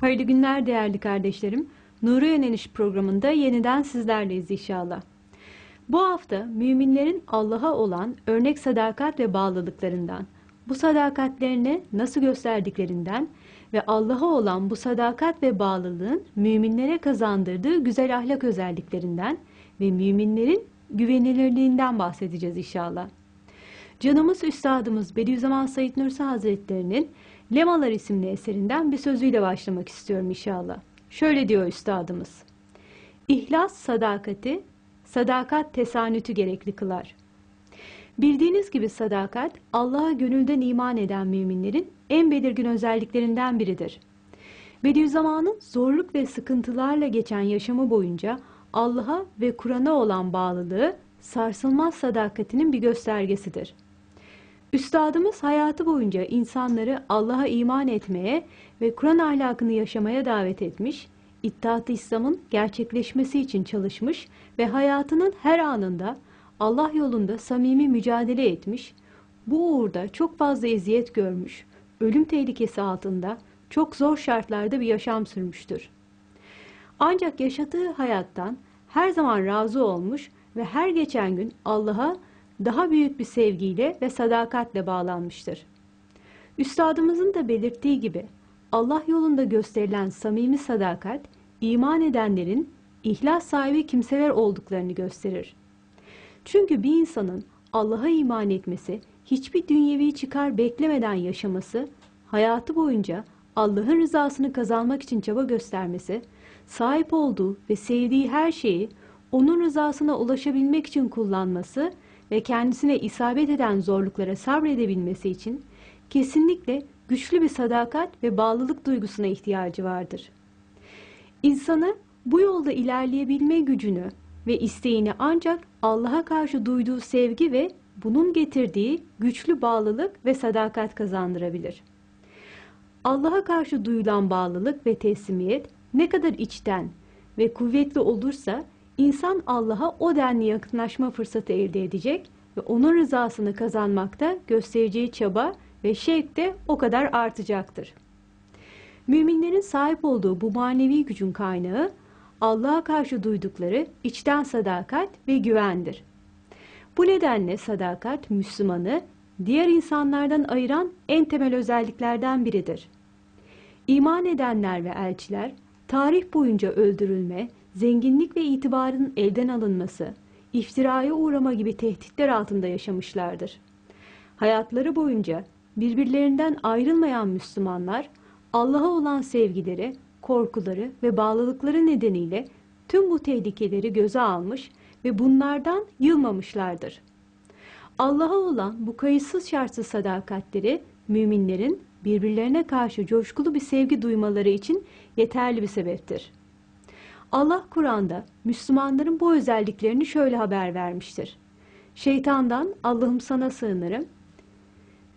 Hayırlı günler değerli kardeşlerim. Nuru Yöneliş programında yeniden sizlerleyiz inşallah. Bu hafta müminlerin Allah'a olan örnek sadakat ve bağlılıklarından, bu sadakatlerini nasıl gösterdiklerinden ve Allah'a olan bu sadakat ve bağlılığın müminlere kazandırdığı güzel ahlak özelliklerinden ve müminlerin güvenilirliğinden bahsedeceğiz inşallah. Canımız Üstadımız Bediüzzaman Said Nursi Hazretleri'nin Lemalar isimli eserinden bir sözüyle başlamak istiyorum inşallah. Şöyle diyor üstadımız. İhlas sadakati, sadakat tesanütü gerekli kılar. Bildiğiniz gibi sadakat, Allah'a gönülden iman eden müminlerin en belirgin özelliklerinden biridir. Bediüzzaman'ın zorluk ve sıkıntılarla geçen yaşamı boyunca Allah'a ve Kur'an'a olan bağlılığı sarsılmaz sadakatinin bir göstergesidir.'' Üstadımız hayatı boyunca insanları Allah'a iman etmeye ve Kur'an ahlakını yaşamaya davet etmiş, İttihat-ı İslam'ın gerçekleşmesi için çalışmış ve hayatının her anında Allah yolunda samimi mücadele etmiş, bu uğurda çok fazla eziyet görmüş, ölüm tehlikesi altında çok zor şartlarda bir yaşam sürmüştür. Ancak yaşadığı hayattan her zaman razı olmuş ve her geçen gün Allah'a daha büyük bir sevgiyle ve sadakatle bağlanmıştır. Üstadımızın da belirttiği gibi Allah yolunda gösterilen samimi sadakat, iman edenlerin ihlas sahibi kimseler olduklarını gösterir. Çünkü bir insanın Allah'a iman etmesi, hiçbir dünyevi çıkar beklemeden yaşaması, hayatı boyunca Allah'ın rızasını kazanmak için çaba göstermesi, sahip olduğu ve sevdiği her şeyi onun rızasına ulaşabilmek için kullanması ve kendisine isabet eden zorluklara sabredebilmesi için kesinlikle güçlü bir sadakat ve bağlılık duygusuna ihtiyacı vardır. İnsanı bu yolda ilerleyebilme gücünü ve isteğini ancak Allah'a karşı duyduğu sevgi ve bunun getirdiği güçlü bağlılık ve sadakat kazandırabilir. Allah'a karşı duyulan bağlılık ve teslimiyet ne kadar içten ve kuvvetli olursa İnsan Allah'a o denli yakınlaşma fırsatı elde edecek ve onun rızasını kazanmakta göstereceği çaba ve şevk de o kadar artacaktır. Müminlerin sahip olduğu bu manevi gücün kaynağı Allah'a karşı duydukları içten sadakat ve güvendir. Bu nedenle sadakat Müslümanı diğer insanlardan ayıran en temel özelliklerden biridir. İman edenler ve elçiler tarih boyunca öldürülme, zenginlik ve itibarın elden alınması, iftiraya uğrama gibi tehditler altında yaşamışlardır. Hayatları boyunca birbirlerinden ayrılmayan Müslümanlar, Allah'a olan sevgileri, korkuları ve bağlılıkları nedeniyle tüm bu tehlikeleri göze almış ve bunlardan yılmamışlardır. Allah'a olan bu kayıtsız şartsız sadakatleri müminlerin birbirlerine karşı coşkulu bir sevgi duymaları için yeterli bir sebeptir. Allah Kur'an'da Müslümanların bu özelliklerini şöyle haber vermiştir. Şeytandan Allah'ım sana sığınırım.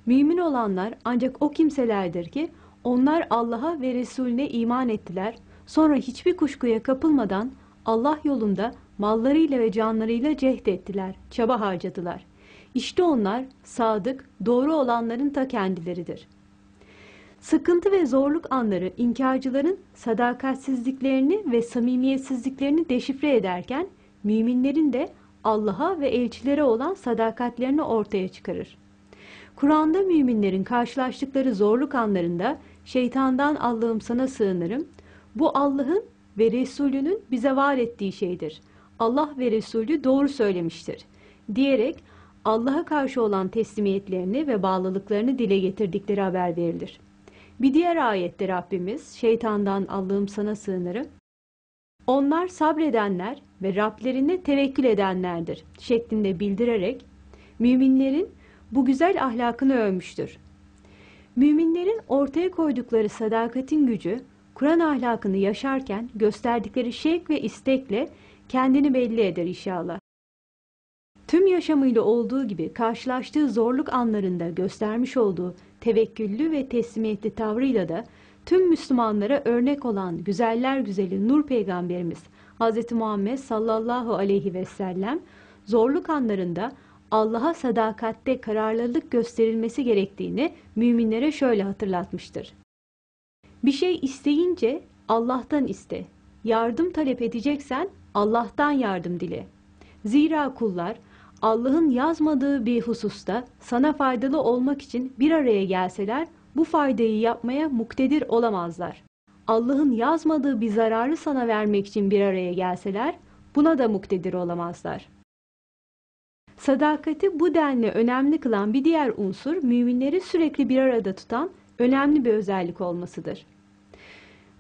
Mümin olanlar ancak o kimselerdir ki onlar Allah'a ve Resulüne iman ettiler. Sonra hiçbir kuşkuya kapılmadan Allah yolunda mallarıyla ve canlarıyla cehd ettiler, çaba harcadılar. İşte onlar sadık, doğru olanların ta kendileridir.'' Sıkıntı ve zorluk anları inkarcıların sadakatsizliklerini ve samimiyetsizliklerini deşifre ederken müminlerin de Allah'a ve elçilere olan sadakatlerini ortaya çıkarır. Kur'an'da müminlerin karşılaştıkları zorluk anlarında şeytandan Allah'ım sana sığınırım. Bu Allah'ın ve Resulünün bize var ettiği şeydir. Allah ve Resulü doğru söylemiştir diyerek Allah'a karşı olan teslimiyetlerini ve bağlılıklarını dile getirdikleri haber verilir. Bir diğer ayette Rabbimiz şeytandan Allah'ım sana sığınırım. Onlar sabredenler ve Rablerine tevekkül edenlerdir şeklinde bildirerek müminlerin bu güzel ahlakını övmüştür. Müminlerin ortaya koydukları sadakatin gücü, Kur'an ahlakını yaşarken gösterdikleri şevk ve istekle kendini belli eder inşallah tüm yaşamıyla olduğu gibi karşılaştığı zorluk anlarında göstermiş olduğu tevekküllü ve teslimiyetli tavrıyla da tüm Müslümanlara örnek olan güzeller güzeli Nur Peygamberimiz Hz. Muhammed sallallahu aleyhi ve sellem zorluk anlarında Allah'a sadakatte kararlılık gösterilmesi gerektiğini müminlere şöyle hatırlatmıştır. Bir şey isteyince Allah'tan iste. Yardım talep edeceksen Allah'tan yardım dile. Zira kullar Allah'ın yazmadığı bir hususta sana faydalı olmak için bir araya gelseler bu faydayı yapmaya muktedir olamazlar. Allah'ın yazmadığı bir zararı sana vermek için bir araya gelseler buna da muktedir olamazlar. Sadakati bu denli önemli kılan bir diğer unsur müminleri sürekli bir arada tutan önemli bir özellik olmasıdır.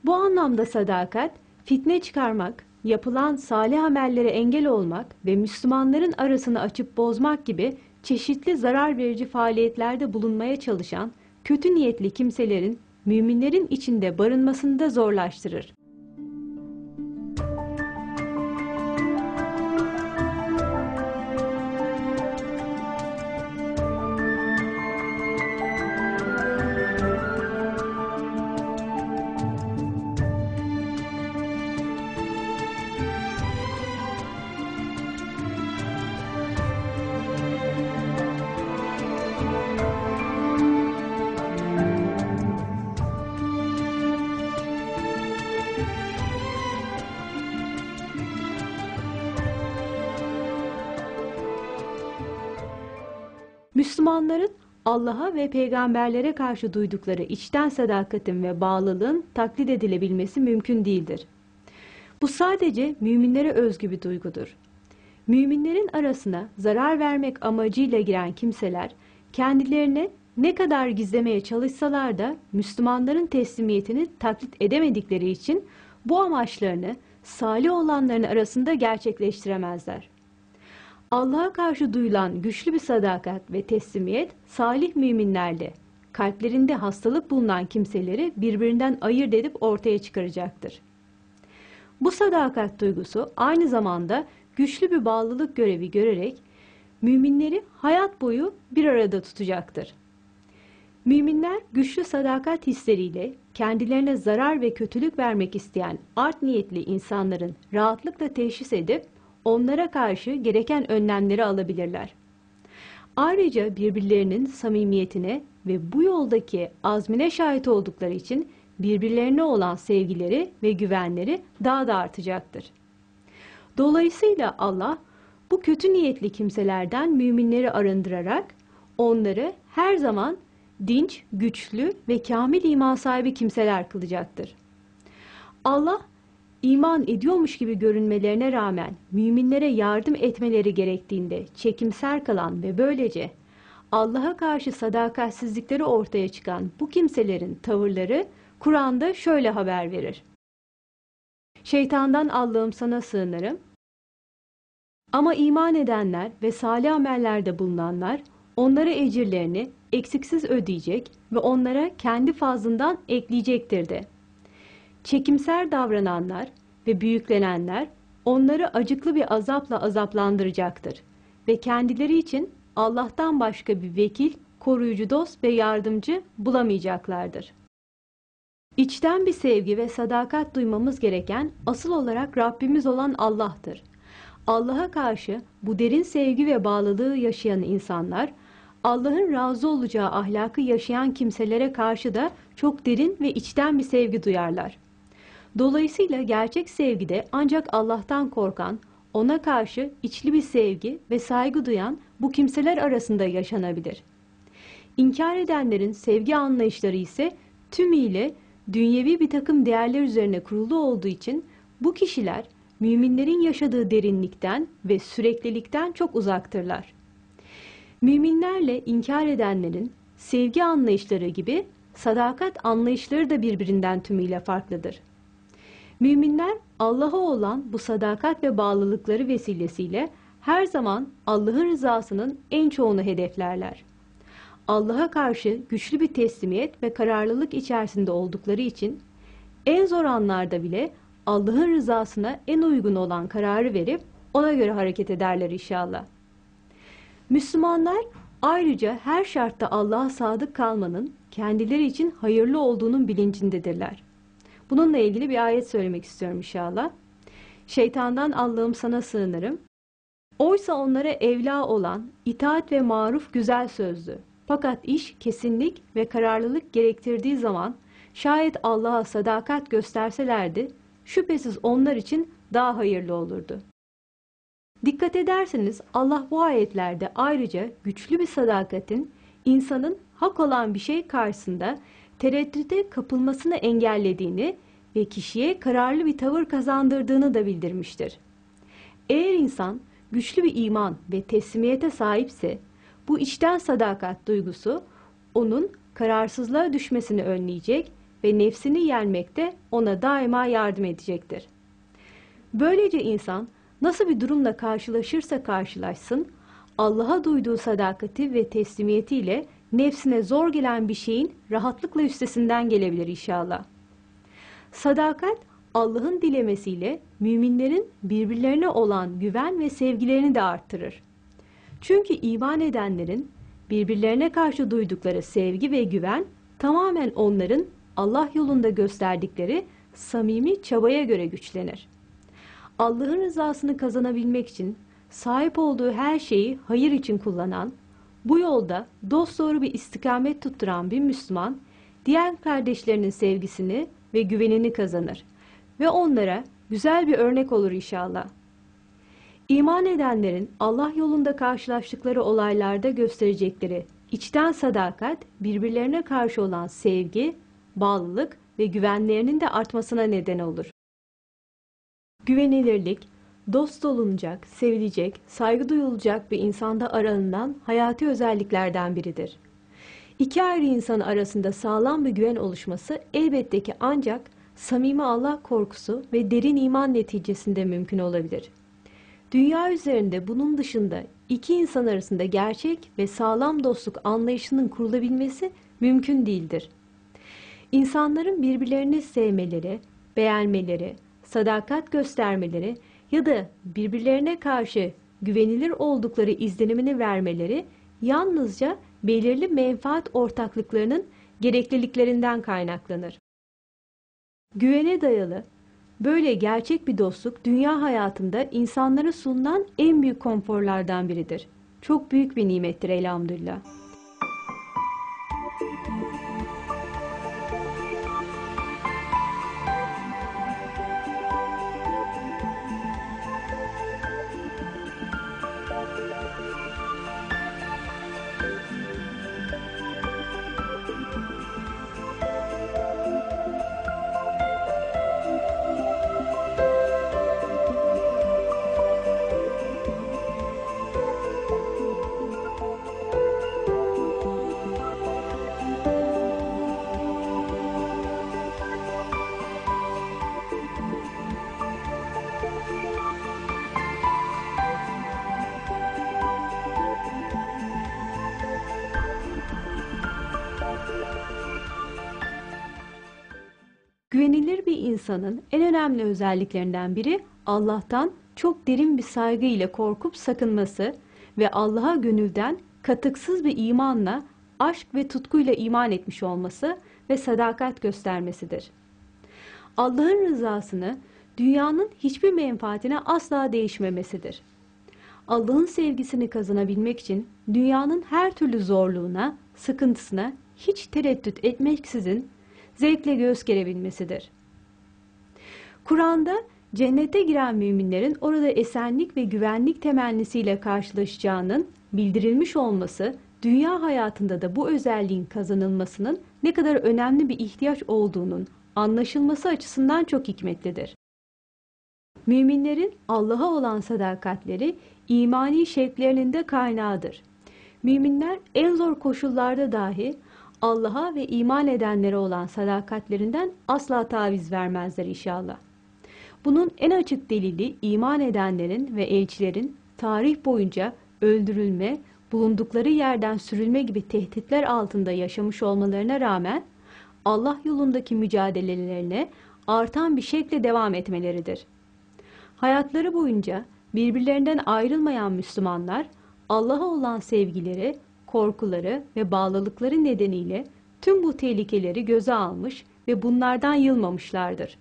Bu anlamda sadakat, fitne çıkarmak, yapılan salih amellere engel olmak ve Müslümanların arasını açıp bozmak gibi çeşitli zarar verici faaliyetlerde bulunmaya çalışan kötü niyetli kimselerin müminlerin içinde barınmasını da zorlaştırır. Müslümanların Allah'a ve peygamberlere karşı duydukları içten sadakatin ve bağlılığın taklit edilebilmesi mümkün değildir. Bu sadece müminlere özgü bir duygudur. Müminlerin arasına zarar vermek amacıyla giren kimseler kendilerine ne kadar gizlemeye çalışsalar da Müslümanların teslimiyetini taklit edemedikleri için bu amaçlarını salih olanların arasında gerçekleştiremezler. Allah'a karşı duyulan güçlü bir sadakat ve teslimiyet salih müminlerle, kalplerinde hastalık bulunan kimseleri birbirinden ayırt edip ortaya çıkaracaktır. Bu sadakat duygusu aynı zamanda güçlü bir bağlılık görevi görerek müminleri hayat boyu bir arada tutacaktır. Müminler güçlü sadakat hisleriyle kendilerine zarar ve kötülük vermek isteyen art niyetli insanların rahatlıkla teşhis edip onlara karşı gereken önlemleri alabilirler. Ayrıca birbirlerinin samimiyetine ve bu yoldaki azmine şahit oldukları için birbirlerine olan sevgileri ve güvenleri daha da artacaktır. Dolayısıyla Allah bu kötü niyetli kimselerden müminleri arındırarak onları her zaman dinç, güçlü ve kamil iman sahibi kimseler kılacaktır. Allah iman ediyormuş gibi görünmelerine rağmen müminlere yardım etmeleri gerektiğinde çekimser kalan ve böylece Allah'a karşı sadakatsizlikleri ortaya çıkan bu kimselerin tavırları Kur'an'da şöyle haber verir. Şeytandan Allah'ım sana sığınırım. Ama iman edenler ve salih amellerde bulunanlar onlara ecirlerini eksiksiz ödeyecek ve onlara kendi fazlından ekleyecektir de. Çekimser davrananlar ve büyüklenenler onları acıklı bir azapla azaplandıracaktır ve kendileri için Allah'tan başka bir vekil, koruyucu dost ve yardımcı bulamayacaklardır. İçten bir sevgi ve sadakat duymamız gereken asıl olarak Rabbimiz olan Allah'tır. Allah'a karşı bu derin sevgi ve bağlılığı yaşayan insanlar, Allah'ın razı olacağı ahlakı yaşayan kimselere karşı da çok derin ve içten bir sevgi duyarlar. Dolayısıyla gerçek sevgide ancak Allah'tan korkan, ona karşı içli bir sevgi ve saygı duyan bu kimseler arasında yaşanabilir. İnkar edenlerin sevgi anlayışları ise tümüyle dünyevi bir takım değerler üzerine kurulu olduğu için bu kişiler müminlerin yaşadığı derinlikten ve süreklilikten çok uzaktırlar. Müminlerle inkar edenlerin sevgi anlayışları gibi sadakat anlayışları da birbirinden tümüyle farklıdır. Müminler Allah'a olan bu sadakat ve bağlılıkları vesilesiyle her zaman Allah'ın rızasının en çoğunu hedeflerler. Allah'a karşı güçlü bir teslimiyet ve kararlılık içerisinde oldukları için en zor anlarda bile Allah'ın rızasına en uygun olan kararı verip ona göre hareket ederler inşallah. Müslümanlar ayrıca her şartta Allah'a sadık kalmanın kendileri için hayırlı olduğunun bilincindedirler. Bununla ilgili bir ayet söylemek istiyorum inşallah. Şeytandan Allah'ım sana sığınırım. Oysa onlara evla olan itaat ve maruf güzel sözlü. Fakat iş kesinlik ve kararlılık gerektirdiği zaman şayet Allah'a sadakat gösterselerdi şüphesiz onlar için daha hayırlı olurdu. Dikkat ederseniz Allah bu ayetlerde ayrıca güçlü bir sadakatin insanın hak olan bir şey karşısında tereddüte kapılmasını engellediğini ve kişiye kararlı bir tavır kazandırdığını da bildirmiştir. Eğer insan güçlü bir iman ve teslimiyete sahipse, bu içten sadakat duygusu onun kararsızlığa düşmesini önleyecek ve nefsini yenmekte ona daima yardım edecektir. Böylece insan nasıl bir durumla karşılaşırsa karşılaşsın, Allah'a duyduğu sadakati ve teslimiyetiyle nefsine zor gelen bir şeyin rahatlıkla üstesinden gelebilir inşallah. Sadakat, Allah'ın dilemesiyle müminlerin birbirlerine olan güven ve sevgilerini de arttırır. Çünkü iman edenlerin birbirlerine karşı duydukları sevgi ve güven tamamen onların Allah yolunda gösterdikleri samimi çabaya göre güçlenir. Allah'ın rızasını kazanabilmek için sahip olduğu her şeyi hayır için kullanan, bu yolda dosdoğru bir istikamet tutturan bir Müslüman, diğer kardeşlerinin sevgisini ve güvenini kazanır ve onlara güzel bir örnek olur inşallah. İman edenlerin Allah yolunda karşılaştıkları olaylarda gösterecekleri içten sadakat, birbirlerine karşı olan sevgi, bağlılık ve güvenlerinin de artmasına neden olur. Güvenilirlik, dost olunacak, sevilecek, saygı duyulacak bir insanda aranılan hayati özelliklerden biridir. İki ayrı insan arasında sağlam bir güven oluşması elbette ki ancak samimi Allah korkusu ve derin iman neticesinde mümkün olabilir. Dünya üzerinde bunun dışında iki insan arasında gerçek ve sağlam dostluk anlayışının kurulabilmesi mümkün değildir. İnsanların birbirlerini sevmeleri, beğenmeleri, sadakat göstermeleri ya da birbirlerine karşı güvenilir oldukları izlenimini vermeleri yalnızca belirli menfaat ortaklıklarının gerekliliklerinden kaynaklanır. Güvene dayalı, böyle gerçek bir dostluk dünya hayatında insanlara sunulan en büyük konforlardan biridir. Çok büyük bir nimettir elhamdülillah. Güvenilir bir insanın en önemli özelliklerinden biri Allah'tan çok derin bir saygı ile korkup sakınması ve Allah'a gönülden katıksız bir imanla, aşk ve tutkuyla iman etmiş olması ve sadakat göstermesidir. Allah'ın rızasını dünyanın hiçbir menfaatine asla değişmemesidir. Allah'ın sevgisini kazanabilmek için dünyanın her türlü zorluğuna, sıkıntısına hiç tereddüt etmeksizin zevkle göz gerebilmesidir. Kur'an'da cennete giren müminlerin orada esenlik ve güvenlik temennisiyle karşılaşacağının bildirilmiş olması, dünya hayatında da bu özelliğin kazanılmasının ne kadar önemli bir ihtiyaç olduğunun anlaşılması açısından çok hikmetlidir. Müminlerin Allah'a olan sadakatleri imani şevklerinin de kaynağıdır. Müminler en zor koşullarda dahi Allah'a ve iman edenlere olan sadakatlerinden asla taviz vermezler inşallah. Bunun en açık delili iman edenlerin ve elçilerin tarih boyunca öldürülme, bulundukları yerden sürülme gibi tehditler altında yaşamış olmalarına rağmen Allah yolundaki mücadelelerine artan bir şekle devam etmeleridir. Hayatları boyunca birbirlerinden ayrılmayan Müslümanlar Allah'a olan sevgileri korkuları ve bağlılıkları nedeniyle tüm bu tehlikeleri göze almış ve bunlardan yılmamışlardır.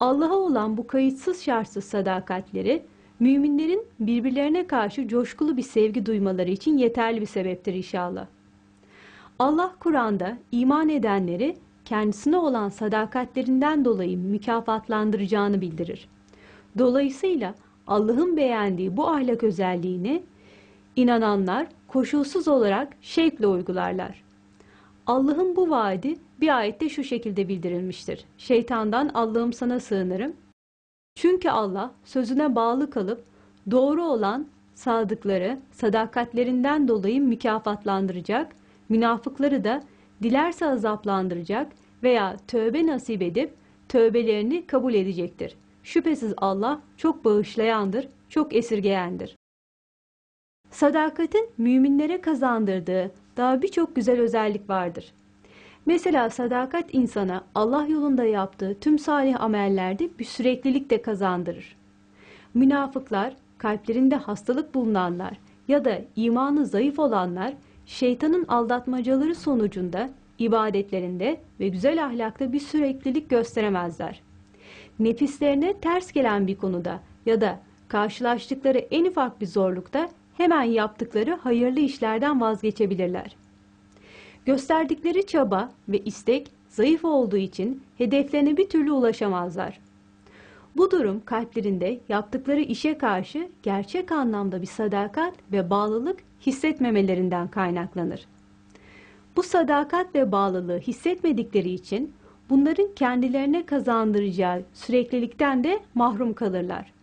Allah'a olan bu kayıtsız şartsız sadakatleri müminlerin birbirlerine karşı coşkulu bir sevgi duymaları için yeterli bir sebeptir inşallah. Allah Kur'an'da iman edenleri kendisine olan sadakatlerinden dolayı mükafatlandıracağını bildirir. Dolayısıyla Allah'ın beğendiği bu ahlak özelliğini inananlar koşulsuz olarak şevkle uygularlar. Allah'ın bu vaadi bir ayette şu şekilde bildirilmiştir. Şeytandan Allah'ım sana sığınırım. Çünkü Allah sözüne bağlı kalıp doğru olan sadıkları sadakatlerinden dolayı mükafatlandıracak, münafıkları da dilerse azaplandıracak veya tövbe nasip edip tövbelerini kabul edecektir. Şüphesiz Allah çok bağışlayandır, çok esirgeyendir sadakatin müminlere kazandırdığı daha birçok güzel özellik vardır. Mesela sadakat insana Allah yolunda yaptığı tüm salih amellerde bir süreklilik de kazandırır. Münafıklar, kalplerinde hastalık bulunanlar ya da imanı zayıf olanlar şeytanın aldatmacaları sonucunda ibadetlerinde ve güzel ahlakta bir süreklilik gösteremezler. Nefislerine ters gelen bir konuda ya da karşılaştıkları en ufak bir zorlukta hemen yaptıkları hayırlı işlerden vazgeçebilirler. Gösterdikleri çaba ve istek zayıf olduğu için hedeflerine bir türlü ulaşamazlar. Bu durum kalplerinde yaptıkları işe karşı gerçek anlamda bir sadakat ve bağlılık hissetmemelerinden kaynaklanır. Bu sadakat ve bağlılığı hissetmedikleri için bunların kendilerine kazandıracağı süreklilikten de mahrum kalırlar.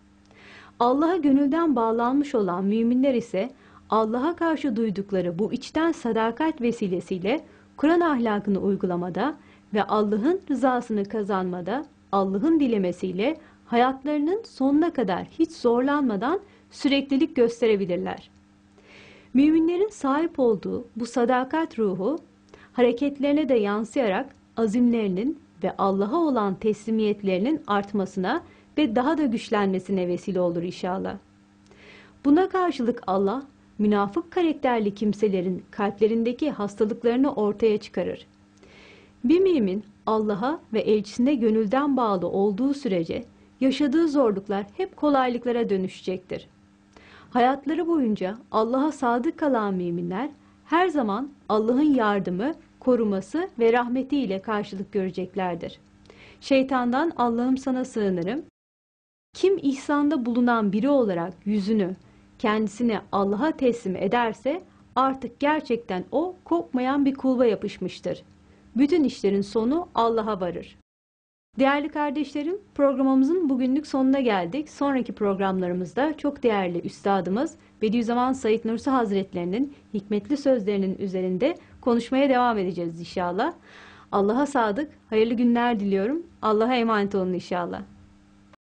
Allah'a gönülden bağlanmış olan müminler ise Allah'a karşı duydukları bu içten sadakat vesilesiyle Kur'an ahlakını uygulamada ve Allah'ın rızasını kazanmada Allah'ın dilemesiyle hayatlarının sonuna kadar hiç zorlanmadan süreklilik gösterebilirler. Müminlerin sahip olduğu bu sadakat ruhu hareketlerine de yansıyarak azimlerinin ve Allah'a olan teslimiyetlerinin artmasına ve daha da güçlenmesine vesile olur inşallah. Buna karşılık Allah, münafık karakterli kimselerin kalplerindeki hastalıklarını ortaya çıkarır. Bir mümin Allah'a ve elçisine gönülden bağlı olduğu sürece yaşadığı zorluklar hep kolaylıklara dönüşecektir. Hayatları boyunca Allah'a sadık kalan müminler her zaman Allah'ın yardımı, koruması ve rahmeti ile karşılık göreceklerdir. Şeytandan Allah'ım sana sığınırım, kim ihsanda bulunan biri olarak yüzünü kendisine Allah'a teslim ederse artık gerçekten o kopmayan bir kulba yapışmıştır. Bütün işlerin sonu Allah'a varır. Değerli kardeşlerim, programımızın bugünlük sonuna geldik. Sonraki programlarımızda çok değerli üstadımız Bediüzzaman Said Nursi Hazretlerinin hikmetli sözlerinin üzerinde konuşmaya devam edeceğiz inşallah. Allah'a sadık, hayırlı günler diliyorum. Allah'a emanet olun inşallah.